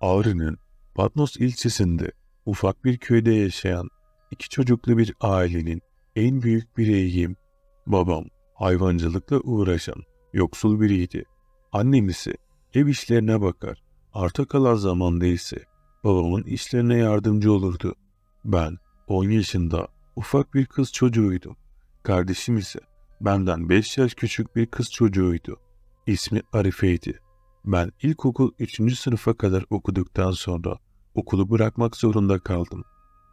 Ağrı'nın Patnos ilçesinde ufak bir köyde yaşayan iki çocuklu bir ailenin en büyük bireyiyim. Babam hayvancılıkla uğraşan yoksul biriydi. Annem ise ev işlerine bakar. Arta kalan zamanda ise babamın işlerine yardımcı olurdu. Ben 10 yaşında ufak bir kız çocuğuydum. Kardeşim ise benden 5 yaş küçük bir kız çocuğuydu. İsmi Arife'ydi. Ben ilkokul 3. sınıfa kadar okuduktan sonra okulu bırakmak zorunda kaldım.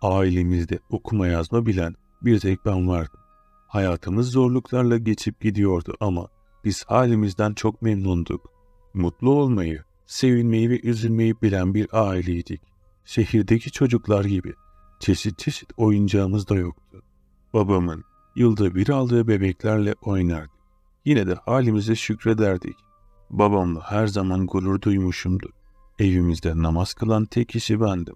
Ailemizde okuma yazma bilen bir tek ben vardım. Hayatımız zorluklarla geçip gidiyordu ama biz halimizden çok memnunduk. Mutlu olmayı, sevinmeyi ve üzülmeyi bilen bir aileydik. Şehirdeki çocuklar gibi çeşit çeşit oyuncağımız da yoktu. Babamın yılda bir aldığı bebeklerle oynardık. Yine de halimize şükrederdik. Babamla her zaman gurur duymuşumdur. Evimizde namaz kılan tek kişi bendim.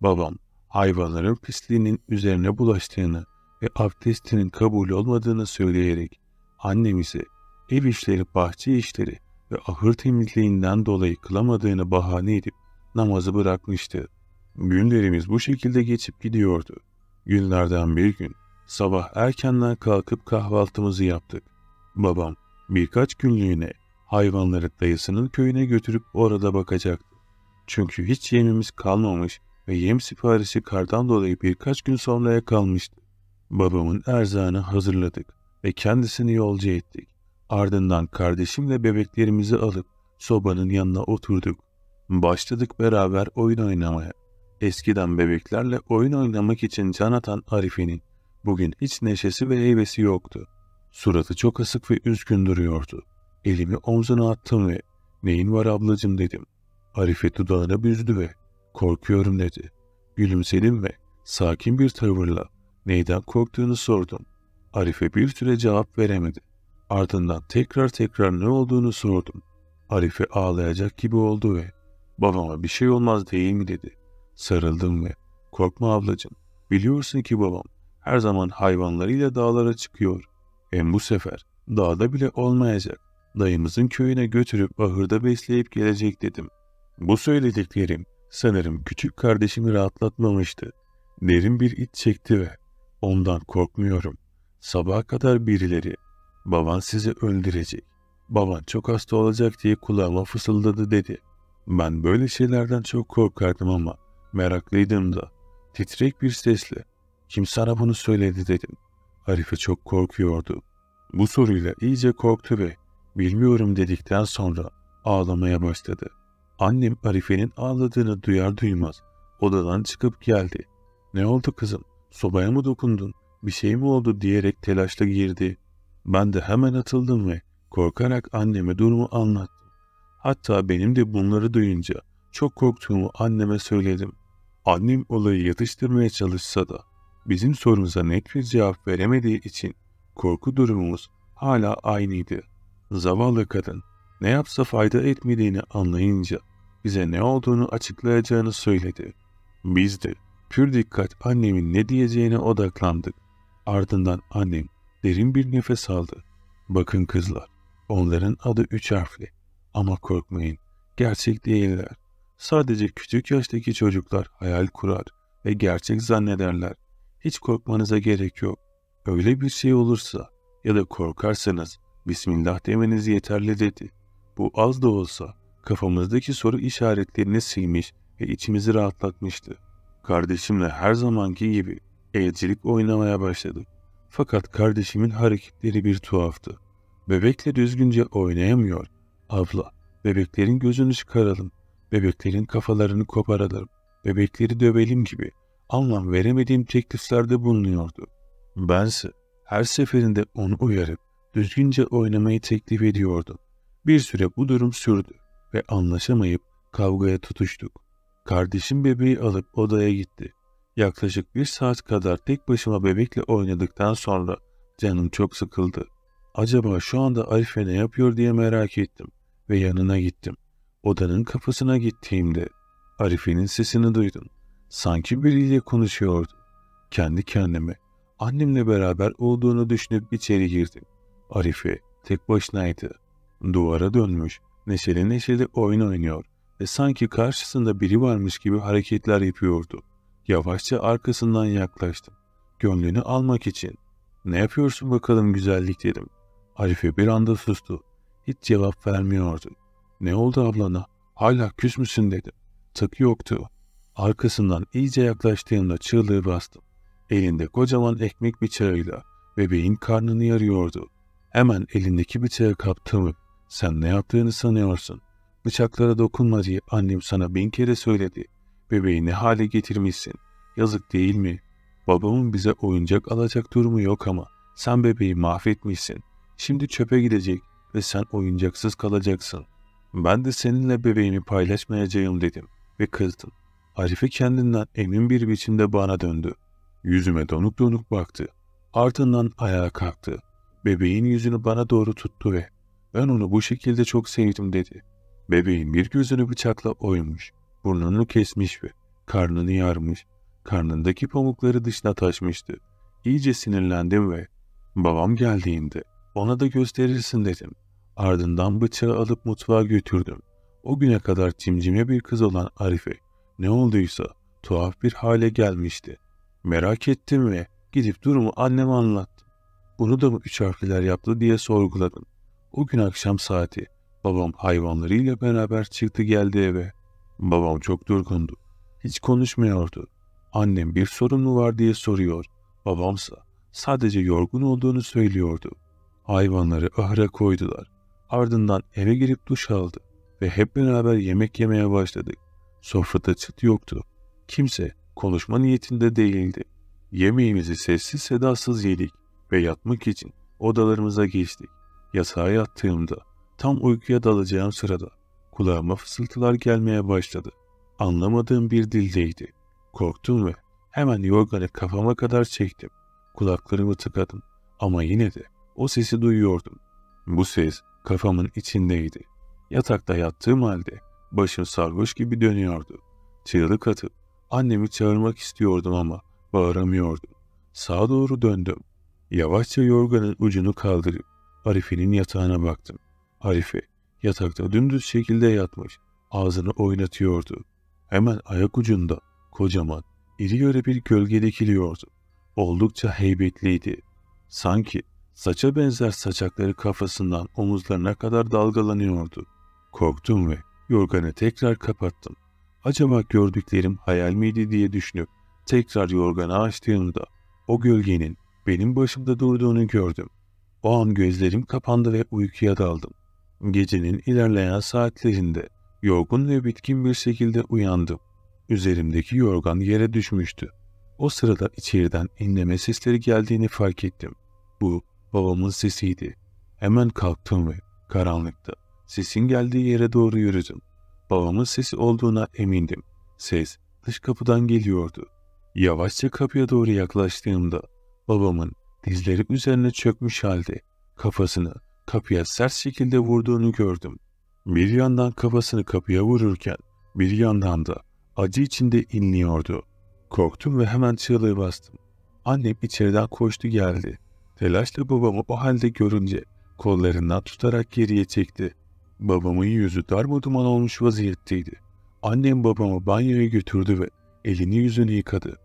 Babam hayvanların pisliğinin üzerine bulaştığını ve abdestinin kabul olmadığını söyleyerek annem ise ev işleri, bahçe işleri ve ahır temizliğinden dolayı kılamadığını bahane edip namazı bırakmıştı. Günlerimiz bu şekilde geçip gidiyordu. Günlerden bir gün sabah erkenden kalkıp kahvaltımızı yaptık. Babam birkaç günlüğüne hayvanları dayısının köyüne götürüp orada bakacaktı. Çünkü hiç yemimiz kalmamış ve yem siparişi kardan dolayı birkaç gün sonraya kalmıştı. Babamın erzağını hazırladık ve kendisini yolcu ettik. Ardından kardeşimle bebeklerimizi alıp sobanın yanına oturduk. Başladık beraber oyun oynamaya. Eskiden bebeklerle oyun oynamak için can atan Arife'nin bugün hiç neşesi ve heybesi yoktu. Suratı çok asık ve üzgün duruyordu. Elimi omzuna attım ve ''Neyin var ablacım?'' dedim. Arife dudağına büzdü ve ''Korkuyorum'' dedi. Gülümsedim ve sakin bir tavırla neyden korktuğunu sordum. Arife bir süre cevap veremedi. Ardından tekrar tekrar ne olduğunu sordum. Arife ağlayacak gibi oldu ve ''Babama bir şey olmaz değil mi?'' dedi. Sarıldım ve ''Korkma ablacım, biliyorsun ki babam her zaman hayvanlarıyla dağlara çıkıyor. Hem bu sefer dağda bile olmayacak dayımızın köyüne götürüp ahırda besleyip gelecek dedim. Bu söylediklerim sanırım küçük kardeşimi rahatlatmamıştı. Derin bir iç çekti ve ondan korkmuyorum. Sabaha kadar birileri baban sizi öldürecek, baban çok hasta olacak diye kulağıma fısıldadı dedi. Ben böyle şeylerden çok korkardım ama meraklıydım da. Titrek bir sesle kim sana bunu söyledi dedim. Arife çok korkuyordu. Bu soruyla iyice korktu ve bilmiyorum dedikten sonra ağlamaya başladı. Annem Arife'nin ağladığını duyar duymaz odadan çıkıp geldi. Ne oldu kızım? Sobaya mı dokundun? Bir şey mi oldu diyerek telaşla girdi. Ben de hemen atıldım ve korkarak anneme durumu anlattım. Hatta benim de bunları duyunca çok korktuğumu anneme söyledim. Annem olayı yatıştırmaya çalışsa da bizim sorumuza net bir cevap veremediği için korku durumumuz hala aynıydı.'' Zavallı kadın ne yapsa fayda etmediğini anlayınca bize ne olduğunu açıklayacağını söyledi. Biz de pür dikkat annemin ne diyeceğine odaklandık. Ardından annem derin bir nefes aldı. Bakın kızlar, onların adı üç harfli. Ama korkmayın, gerçek değiller. Sadece küçük yaştaki çocuklar hayal kurar ve gerçek zannederler. Hiç korkmanıza gerek yok. Öyle bir şey olursa ya da korkarsanız Bismillah demeniz yeterli dedi. Bu az da olsa kafamızdaki soru işaretlerini silmiş ve içimizi rahatlatmıştı. Kardeşimle her zamanki gibi elcilik oynamaya başladık. Fakat kardeşimin hareketleri bir tuhaftı. Bebekle düzgünce oynayamıyor. Abla, bebeklerin gözünü çıkaralım, bebeklerin kafalarını koparalım, bebekleri dövelim gibi anlam veremediğim tekliflerde bulunuyordu. Bense her seferinde onu uyarıp düzgünce oynamayı teklif ediyordu. Bir süre bu durum sürdü ve anlaşamayıp kavgaya tutuştuk. Kardeşim bebeği alıp odaya gitti. Yaklaşık bir saat kadar tek başıma bebekle oynadıktan sonra canım çok sıkıldı. Acaba şu anda Arife ne yapıyor diye merak ettim ve yanına gittim. Odanın kapısına gittiğimde Arife'nin sesini duydum. Sanki biriyle konuşuyordu. Kendi kendime annemle beraber olduğunu düşünüp içeri girdim. Arife tek başınaydı. Duvara dönmüş, neşeli neşeli oyun oynuyor ve sanki karşısında biri varmış gibi hareketler yapıyordu. Yavaşça arkasından yaklaştım. Gönlünü almak için. Ne yapıyorsun bakalım güzellik dedim. Arife bir anda sustu. Hiç cevap vermiyordu. Ne oldu ablana? Hala küs müsün dedim. Tık yoktu. Arkasından iyice yaklaştığımda çığlığı bastım. Elinde kocaman ekmek bıçağıyla bebeğin karnını yarıyordu. Hemen elindeki bıçağı kaptım. Sen ne yaptığını sanıyorsun? Bıçaklara dokunma diye annem sana bin kere söyledi. Bebeği ne hale getirmişsin? Yazık değil mi? Babamın bize oyuncak alacak durumu yok ama sen bebeği mahvetmişsin. Şimdi çöpe gidecek ve sen oyuncaksız kalacaksın. Ben de seninle bebeğimi paylaşmayacağım dedim ve kızdım. Arife kendinden emin bir biçimde bana döndü. Yüzüme donuk donuk baktı. Ardından ayağa kalktı. Bebeğin yüzünü bana doğru tuttu ve ben onu bu şekilde çok sevdim dedi. Bebeğin bir gözünü bıçakla oymuş, burnunu kesmiş ve karnını yarmış. Karnındaki pamukları dışına taşmıştı. İyice sinirlendim ve babam geldiğinde ona da gösterirsin dedim. Ardından bıçağı alıp mutfağa götürdüm. O güne kadar cimcime bir kız olan Arife ne olduysa tuhaf bir hale gelmişti. Merak ettim ve gidip durumu anneme anlattım. Bunu da mı üç harfliler yaptı diye sorguladım. O gün akşam saati. Babam hayvanlarıyla beraber çıktı geldi eve. Babam çok durgundu. Hiç konuşmuyordu. Annem bir sorun mu var diye soruyor. Babamsa sadece yorgun olduğunu söylüyordu. Hayvanları ahıra koydular. Ardından eve girip duş aldı ve hep beraber yemek yemeye başladık. Sofrada çıt yoktu. Kimse konuşma niyetinde değildi. Yemeğimizi sessiz sedasız yedik ve yatmak için odalarımıza geçtik. Yatağa yattığımda tam uykuya dalacağım sırada kulağıma fısıltılar gelmeye başladı. Anlamadığım bir dildeydi. Korktum ve hemen yorganı kafama kadar çektim. Kulaklarımı tıkadım ama yine de o sesi duyuyordum. Bu ses kafamın içindeydi. Yatakta yattığım halde başım sarhoş gibi dönüyordu. Çığlık atıp annemi çağırmak istiyordum ama bağıramıyordum. Sağa doğru döndüm Yavaşça yorganın ucunu kaldırıp Arife'nin yatağına baktım. Arife yatakta dümdüz şekilde yatmış, ağzını oynatıyordu. Hemen ayak ucunda kocaman, iri göre bir gölge dikiliyordu. Oldukça heybetliydi. Sanki saça benzer saçakları kafasından omuzlarına kadar dalgalanıyordu. Korktum ve yorganı tekrar kapattım. Acaba gördüklerim hayal miydi diye düşünüp tekrar yorganı açtığımda o gölgenin benim başımda durduğunu gördüm. O an gözlerim kapandı ve uykuya daldım. Gecenin ilerleyen saatlerinde yorgun ve bitkin bir şekilde uyandım. Üzerimdeki yorgan yere düşmüştü. O sırada içeriden inleme sesleri geldiğini fark ettim. Bu babamın sesiydi. Hemen kalktım ve karanlıkta sesin geldiği yere doğru yürüdüm. Babamın sesi olduğuna emindim. Ses dış kapıdan geliyordu. Yavaşça kapıya doğru yaklaştığımda Babamın dizleri üzerine çökmüş halde kafasını kapıya sert şekilde vurduğunu gördüm. Bir yandan kafasını kapıya vururken bir yandan da acı içinde inliyordu. Korktum ve hemen çığlığı bastım. Annem içeriden koştu geldi. Telaşla babamı o halde görünce kollarından tutarak geriye çekti. Babamın yüzü darmaduman olmuş vaziyetteydi. Annem babamı banyoya götürdü ve elini yüzünü yıkadı.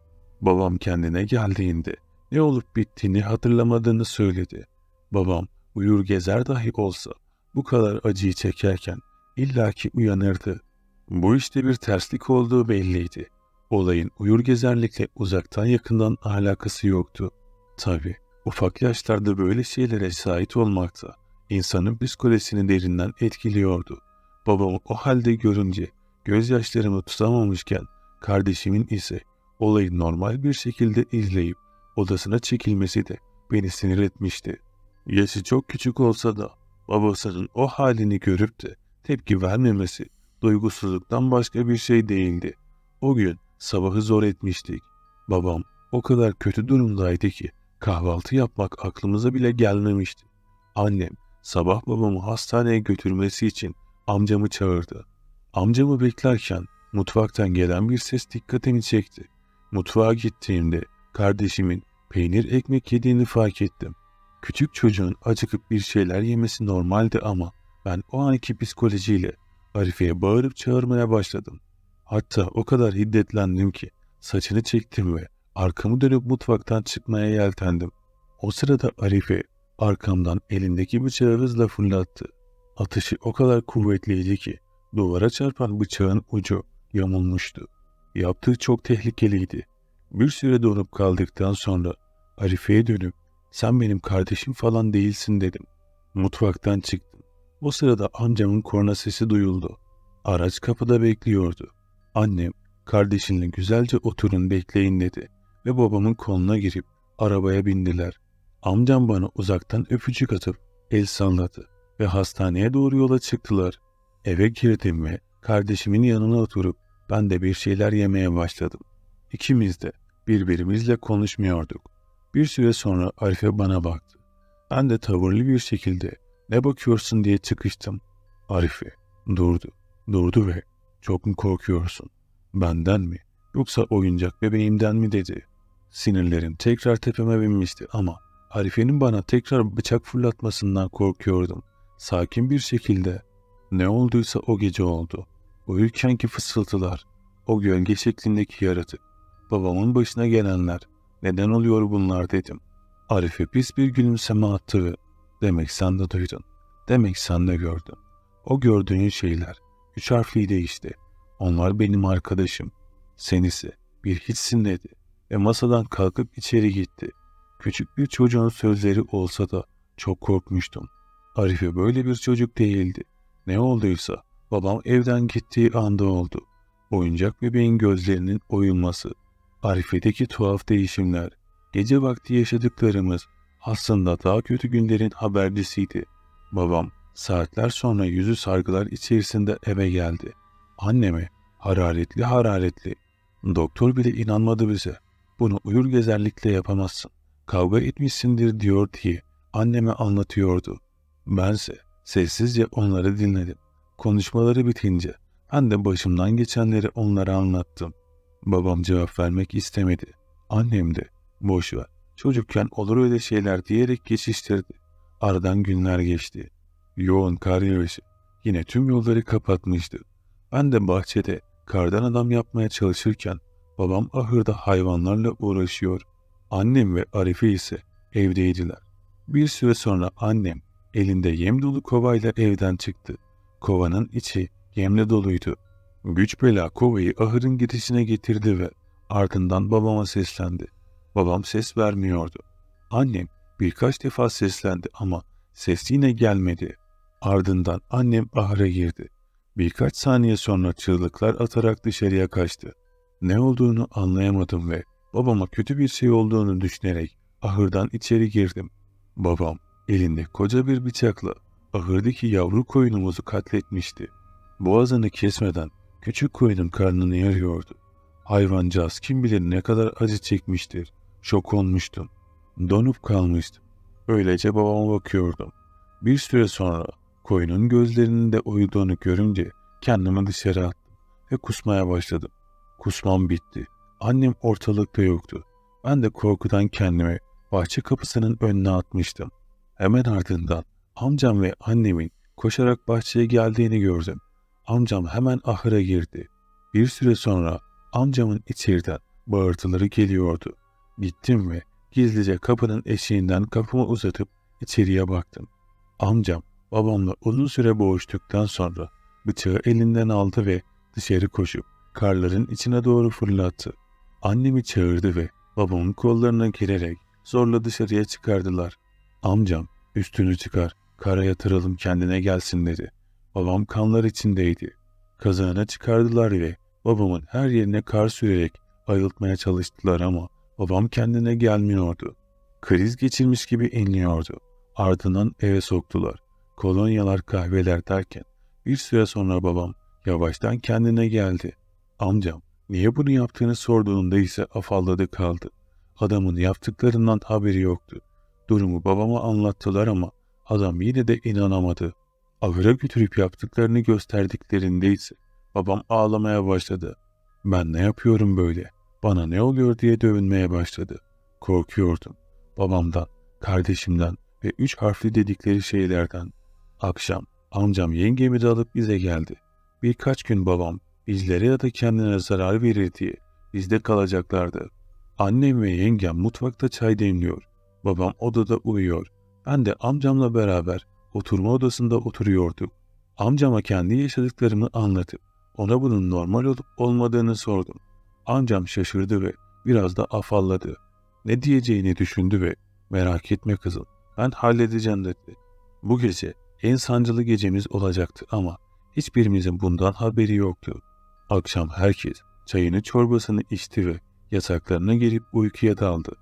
Babam kendine geldiğinde ne olup bittiğini hatırlamadığını söyledi. Babam uyur gezer dahi olsa bu kadar acıyı çekerken illaki uyanırdı. Bu işte bir terslik olduğu belliydi. Olayın uyur gezerlikle uzaktan yakından alakası yoktu. Tabi ufak yaşlarda böyle şeylere sahip olmakta insanın psikolojisini derinden etkiliyordu. Babamı o halde görünce gözyaşlarımı tutamamışken kardeşimin ise olayı normal bir şekilde izleyip odasına çekilmesi de beni sinir etmişti. Yaşı çok küçük olsa da babasının o halini görüp de tepki vermemesi duygusuzluktan başka bir şey değildi. O gün sabahı zor etmiştik. Babam o kadar kötü durumdaydı ki kahvaltı yapmak aklımıza bile gelmemişti. Annem sabah babamı hastaneye götürmesi için amcamı çağırdı. Amcamı beklerken mutfaktan gelen bir ses dikkatimi çekti. Mutfağa gittiğimde Kardeşimin peynir ekmek yediğini fark ettim. Küçük çocuğun acıkıp bir şeyler yemesi normaldi ama ben o anki psikolojiyle Arife'ye bağırıp çağırmaya başladım. Hatta o kadar hiddetlendim ki saçını çektim ve arkamı dönüp mutfaktan çıkmaya yeltendim. O sırada Arife arkamdan elindeki bıçağı hızla fırlattı. Atışı o kadar kuvvetliydi ki duvara çarpan bıçağın ucu yamulmuştu. Yaptığı çok tehlikeliydi bir süre donup kaldıktan sonra Arife'ye dönüp sen benim kardeşim falan değilsin dedim. Mutfaktan çıktım. O sırada amcamın korna sesi duyuldu. Araç kapıda bekliyordu. Annem kardeşinle güzelce oturun bekleyin dedi ve babamın koluna girip arabaya bindiler. Amcam bana uzaktan öpücük atıp el salladı ve hastaneye doğru yola çıktılar. Eve girdim ve kardeşimin yanına oturup ben de bir şeyler yemeye başladım. İkimiz de Birbirimizle konuşmuyorduk. Bir süre sonra Arife bana baktı. Ben de tavırlı bir şekilde ne bakıyorsun diye çıkıştım. Arife durdu. Durdu ve çok mu korkuyorsun? Benden mi? Yoksa oyuncak bebeğimden mi dedi. Sinirlerim tekrar tepeme binmişti ama Arife'nin bana tekrar bıçak fırlatmasından korkuyordum. Sakin bir şekilde ne olduysa o gece oldu. Uyurkenki fısıltılar, o gölge şeklindeki yaratık, babamın başına gelenler, neden oluyor bunlar dedim. Arife pis bir gülümseme attı ve demek sen de duydun, demek sen de gördün. O gördüğün şeyler, üç harfliydi değişti. Onlar benim arkadaşım. Sen ise bir hiçsin dedi ve masadan kalkıp içeri gitti. Küçük bir çocuğun sözleri olsa da çok korkmuştum. Arife böyle bir çocuk değildi. Ne olduysa babam evden gittiği anda oldu. Oyuncak bebeğin gözlerinin oyulması, Arifedeki tuhaf değişimler, gece vakti yaşadıklarımız aslında daha kötü günlerin habercisiydi. Babam saatler sonra yüzü sargılar içerisinde eve geldi. Annemi hararetli hararetli. Doktor bile inanmadı bize. Bunu uyur gezerlikle yapamazsın. Kavga etmişsindir diyor diye anneme anlatıyordu. Bense sessizce onları dinledim. Konuşmaları bitince ben de başımdan geçenleri onlara anlattım. Babam cevap vermek istemedi. Annem de boş ver. Çocukken olur öyle şeyler diyerek geçiştirdi. Aradan günler geçti. Yoğun kar yağışı yine tüm yolları kapatmıştı. Ben de bahçede kardan adam yapmaya çalışırken babam ahırda hayvanlarla uğraşıyor. Annem ve Arife ise evdeydiler. Bir süre sonra annem elinde yem dolu kovayla evden çıktı. Kovanın içi yemle doluydu. Güç bela kovayı ahırın girişine getirdi ve ardından babama seslendi. Babam ses vermiyordu. Annem birkaç defa seslendi ama ses yine gelmedi. Ardından annem ahıra girdi. Birkaç saniye sonra çığlıklar atarak dışarıya kaçtı. Ne olduğunu anlayamadım ve babama kötü bir şey olduğunu düşünerek ahırdan içeri girdim. Babam elinde koca bir bıçakla ahırdaki yavru koyunumuzu katletmişti. Boğazını kesmeden Küçük koyunun karnını yarıyordu. Hayvancağız kim bilir ne kadar acı çekmiştir. Şok olmuştum. Donup kalmıştım. Öylece babama bakıyordum. Bir süre sonra koyunun gözlerinin de uyuduğunu görünce kendimi dışarı attım ve kusmaya başladım. Kusmam bitti. Annem ortalıkta yoktu. Ben de korkudan kendimi bahçe kapısının önüne atmıştım. Hemen ardından amcam ve annemin koşarak bahçeye geldiğini gördüm. Amcam hemen ahıra girdi. Bir süre sonra amcamın içeriden bağırtıları geliyordu. Gittim ve gizlice kapının eşiğinden kapımı uzatıp içeriye baktım. Amcam babamla uzun süre boğuştuktan sonra bıçağı elinden aldı ve dışarı koşup karların içine doğru fırlattı. Annemi çağırdı ve babamın kollarına girerek zorla dışarıya çıkardılar. Amcam üstünü çıkar, kara yatıralım kendine gelsin dedi. Babam kanlar içindeydi. Kazağına çıkardılar ve babamın her yerine kar sürerek ayıltmaya çalıştılar ama babam kendine gelmiyordu. Kriz geçirmiş gibi inliyordu. Ardından eve soktular. Kolonyalar kahveler derken bir süre sonra babam yavaştan kendine geldi. Amcam niye bunu yaptığını sorduğunda ise afalladı kaldı. Adamın yaptıklarından haberi yoktu. Durumu babama anlattılar ama adam yine de inanamadı. Ahıra götürüp yaptıklarını gösterdiklerinde ise babam ağlamaya başladı. Ben ne yapıyorum böyle? Bana ne oluyor diye dövünmeye başladı. Korkuyordum. Babamdan, kardeşimden ve üç harfli dedikleri şeylerden. Akşam amcam yengemi de alıp bize geldi. Birkaç gün babam bizlere ya da kendine zarar verir diye bizde kalacaklardı. Annem ve yengem mutfakta çay demliyor. Babam odada uyuyor. Ben de amcamla beraber oturma odasında oturuyorduk. Amcama kendi yaşadıklarımı anlatıp ona bunun normal olup olmadığını sordum. Amcam şaşırdı ve biraz da afalladı. Ne diyeceğini düşündü ve merak etme kızım ben halledeceğim dedi. Bu gece en sancılı gecemiz olacaktı ama hiçbirimizin bundan haberi yoktu. Akşam herkes çayını çorbasını içti ve yataklarına girip uykuya daldı.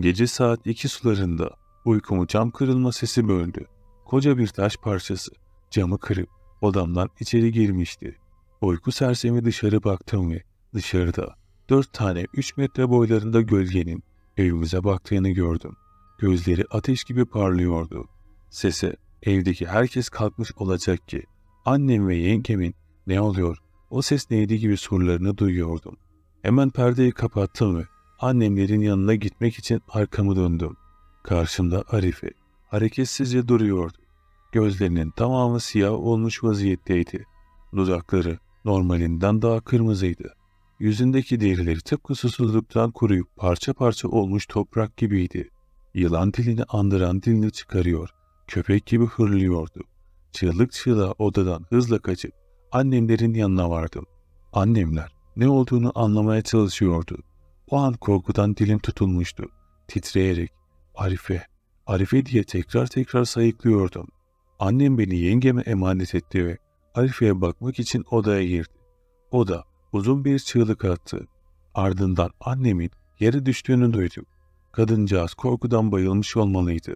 Gece saat iki sularında uykumu cam kırılma sesi böldü koca bir taş parçası camı kırıp odamdan içeri girmişti. Uyku sersemi dışarı baktım ve dışarıda dört tane üç metre boylarında gölgenin evimize baktığını gördüm. Gözleri ateş gibi parlıyordu. Sese evdeki herkes kalkmış olacak ki annem ve yengemin ne oluyor o ses neydi gibi sorularını duyuyordum. Hemen perdeyi kapattım ve annemlerin yanına gitmek için arkamı döndüm. Karşımda Arife hareketsizce duruyordu. Gözlerinin tamamı siyah olmuş vaziyetteydi. Dudakları normalinden daha kırmızıydı. Yüzündeki derileri tıpkı susuzluktan kuruyup parça parça olmuş toprak gibiydi. Yılan dilini andıran dilini çıkarıyor, köpek gibi hırlıyordu. Çığlık çığlığa odadan hızla kaçıp annemlerin yanına vardım. Annemler ne olduğunu anlamaya çalışıyordu. O an korkudan dilim tutulmuştu. Titreyerek Arife, Arife diye tekrar tekrar sayıklıyordum. Annem beni yengeme emanet etti ve Arife'ye bakmak için odaya girdi. O da uzun bir çığlık attı. Ardından annemin yere düştüğünü duydum. Kadıncağız korkudan bayılmış olmalıydı.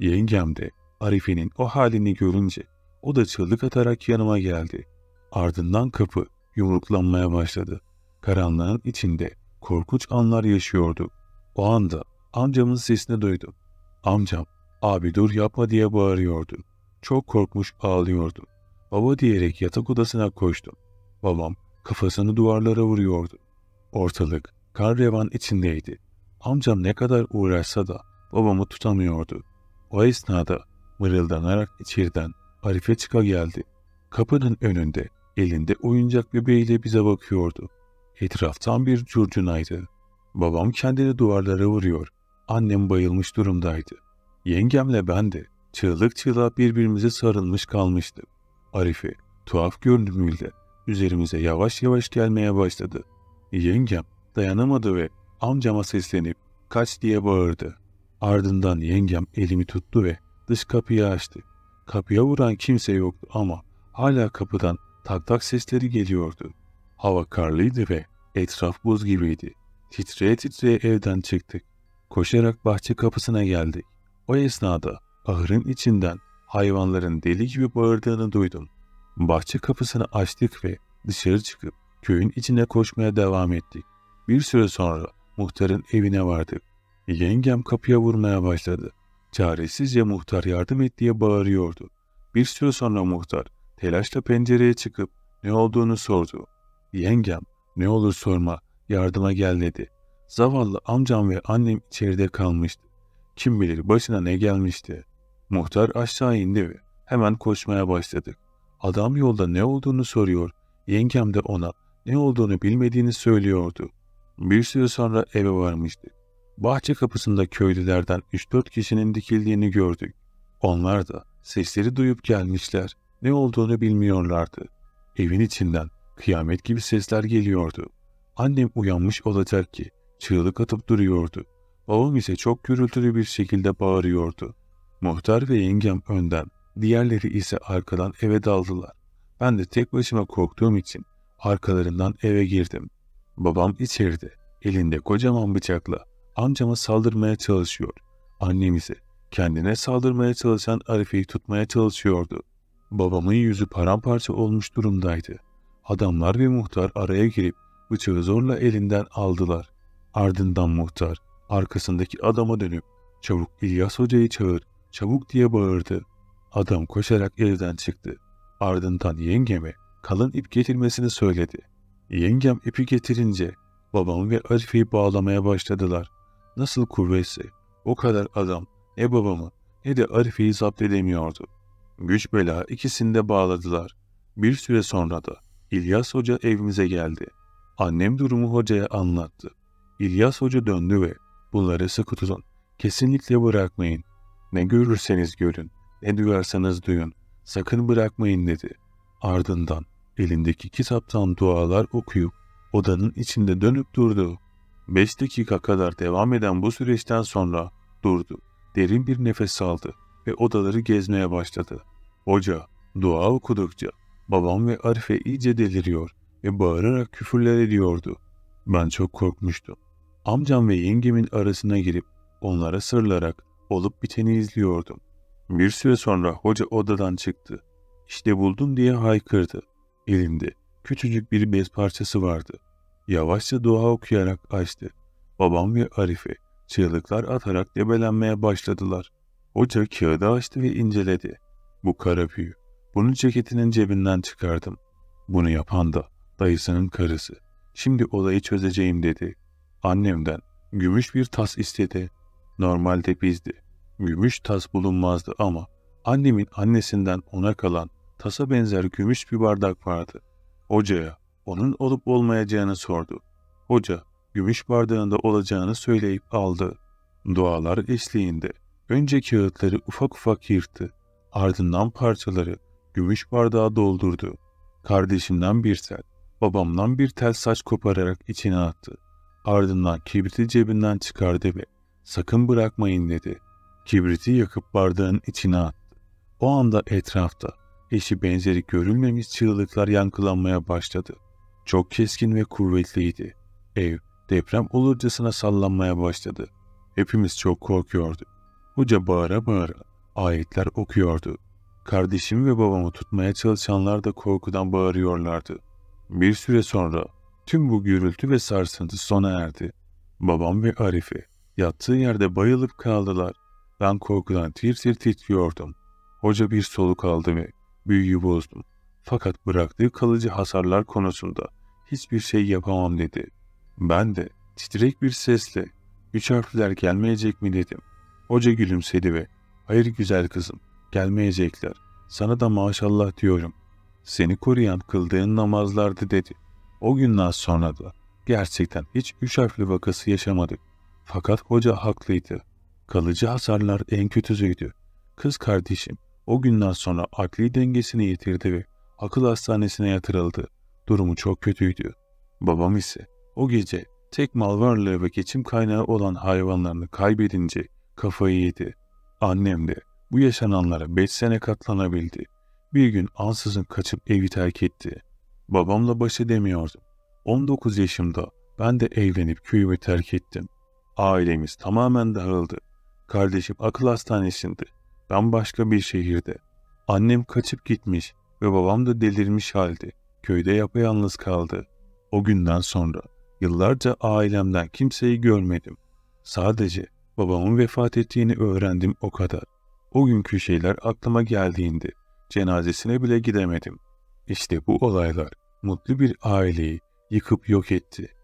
Yengem de Arife'nin o halini görünce o da çığlık atarak yanıma geldi. Ardından kapı yumruklanmaya başladı. Karanlığın içinde korkunç anlar yaşıyordu. O anda amcamın sesini duydum. Amcam abi dur yapma diye bağırıyordu. Çok korkmuş ağlıyordum. Baba diyerek yatak odasına koştum. Babam kafasını duvarlara vuruyordu. Ortalık kar revan içindeydi. Amcam ne kadar uğraşsa da babamı tutamıyordu. O esnada mırıldanarak içeriden Arife çıka geldi. Kapının önünde elinde oyuncak bebeğiyle bize bakıyordu. Etraftan bir curcunaydı. Babam kendini duvarlara vuruyor. Annem bayılmış durumdaydı. Yengemle ben de Çığlık çığlığa birbirimize sarılmış kalmıştık. Arife tuhaf görünümüyle üzerimize yavaş yavaş gelmeye başladı. Yengem dayanamadı ve amcama seslenip kaç diye bağırdı. Ardından yengem elimi tuttu ve dış kapıyı açtı. Kapıya vuran kimse yoktu ama hala kapıdan tak tak sesleri geliyordu. Hava karlıydı ve etraf buz gibiydi. Titreye titreye evden çıktık. Koşarak bahçe kapısına geldik. O esnada ahırın içinden hayvanların deli gibi bağırdığını duydum. Bahçe kapısını açtık ve dışarı çıkıp köyün içine koşmaya devam ettik. Bir süre sonra muhtarın evine vardık. Yengem kapıya vurmaya başladı. Çaresizce muhtar yardım et diye bağırıyordu. Bir süre sonra muhtar telaşla pencereye çıkıp ne olduğunu sordu. Yengem ne olur sorma yardıma gel dedi. Zavallı amcam ve annem içeride kalmıştı. Kim bilir başına ne gelmişti. Muhtar aşağı indi ve hemen koşmaya başladık. Adam yolda ne olduğunu soruyor, yengem de ona ne olduğunu bilmediğini söylüyordu. Bir süre sonra eve varmıştık. Bahçe kapısında köylülerden 3-4 kişinin dikildiğini gördük. Onlar da sesleri duyup gelmişler, ne olduğunu bilmiyorlardı. Evin içinden kıyamet gibi sesler geliyordu. Annem uyanmış olacak ki çığlık atıp duruyordu. Babam ise çok gürültülü bir şekilde bağırıyordu. Muhtar ve yengem önden, diğerleri ise arkadan eve daldılar. Ben de tek başıma korktuğum için arkalarından eve girdim. Babam içeride, elinde kocaman bıçakla amcama saldırmaya çalışıyor. Annem ise kendine saldırmaya çalışan Arife'yi tutmaya çalışıyordu. Babamın yüzü paramparça olmuş durumdaydı. Adamlar ve muhtar araya girip bıçağı zorla elinden aldılar. Ardından muhtar arkasındaki adama dönüp çabuk İlyas Hoca'yı çağır Çabuk diye bağırdı. Adam koşarak evden çıktı. Ardından yengeme kalın ip getirmesini söyledi. Yengem ipi getirince babam ve Arifi'yi bağlamaya başladılar. Nasıl kuvvetse o kadar adam ne babamı ne de Arifi'yi zapt edemiyordu. Güç bela ikisini de bağladılar. Bir süre sonra da İlyas Hoca evimize geldi. Annem durumu hocaya anlattı. İlyas Hoca döndü ve bunları sıkı tutun, kesinlikle bırakmayın ne görürseniz görün, ne duyarsanız duyun, sakın bırakmayın dedi. Ardından elindeki kitaptan dualar okuyup odanın içinde dönüp durdu. Beş dakika kadar devam eden bu süreçten sonra durdu. Derin bir nefes aldı ve odaları gezmeye başladı. Hoca dua okudukça babam ve Arife iyice deliriyor ve bağırarak küfürler ediyordu. Ben çok korkmuştum. Amcam ve yengemin arasına girip onlara sırlarak Olup biteni izliyordum. Bir süre sonra hoca odadan çıktı. İşte buldum diye haykırdı. Elimde küçücük bir bez parçası vardı. Yavaşça dua okuyarak açtı. Babam ve Arife çığlıklar atarak debelenmeye başladılar. Hoca kağıdı açtı ve inceledi. Bu kara büyü. Bunu ceketinin cebinden çıkardım. Bunu yapan da dayısının karısı. Şimdi olayı çözeceğim dedi. Annemden gümüş bir tas istedi. Normalde bizdi. Gümüş tas bulunmazdı ama annemin annesinden ona kalan tasa benzer gümüş bir bardak vardı. Hocaya onun olup olmayacağını sordu. Hoca gümüş bardağında olacağını söyleyip aldı. Dualar eşliğinde önce kağıtları ufak ufak yırttı. Ardından parçaları gümüş bardağa doldurdu. Kardeşimden bir tel, babamdan bir tel saç kopararak içine attı. Ardından kibriti cebinden çıkardı ve sakın bırakmayın dedi. Kibriti yakıp bardağın içine attı. O anda etrafta eşi benzeri görülmemiş çığlıklar yankılanmaya başladı. Çok keskin ve kuvvetliydi. Ev deprem olurcasına sallanmaya başladı. Hepimiz çok korkuyordu. Hoca bağıra bağıra ayetler okuyordu. Kardeşimi ve babamı tutmaya çalışanlar da korkudan bağırıyorlardı. Bir süre sonra tüm bu gürültü ve sarsıntı sona erdi. Babam ve Arife Yattığı yerde bayılıp kaldılar. Ben korkudan tir tir titriyordum. Hoca bir soluk aldı ve büyüyü bozdum. Fakat bıraktığı kalıcı hasarlar konusunda hiçbir şey yapamam dedi. Ben de titrek bir sesle üç harfler gelmeyecek mi dedim. Hoca gülümsedi ve hayır güzel kızım gelmeyecekler. Sana da maşallah diyorum. Seni koruyan kıldığın namazlardı dedi. O günden sonra da gerçekten hiç üç harfli vakası yaşamadık. Fakat hoca haklıydı. Kalıcı hasarlar en kötüsüydü. Kız kardeşim o günden sonra akli dengesini yitirdi ve akıl hastanesine yatırıldı. Durumu çok kötüydü. Babam ise o gece tek mal varlığı ve geçim kaynağı olan hayvanlarını kaybedince kafayı yedi. Annem de bu yaşananlara 5 sene katlanabildi. Bir gün ansızın kaçıp evi terk etti. Babamla baş edemiyordum. 19 yaşımda ben de evlenip köyümü terk ettim. Ailemiz tamamen dağıldı. Kardeşim akıl hastanesinde. Ben başka bir şehirde. Annem kaçıp gitmiş ve babam da delirmiş halde. Köyde yapayalnız kaldı. O günden sonra yıllarca ailemden kimseyi görmedim. Sadece babamın vefat ettiğini öğrendim o kadar. O günkü şeyler aklıma geldiğinde cenazesine bile gidemedim. İşte bu olaylar mutlu bir aileyi yıkıp yok etti.''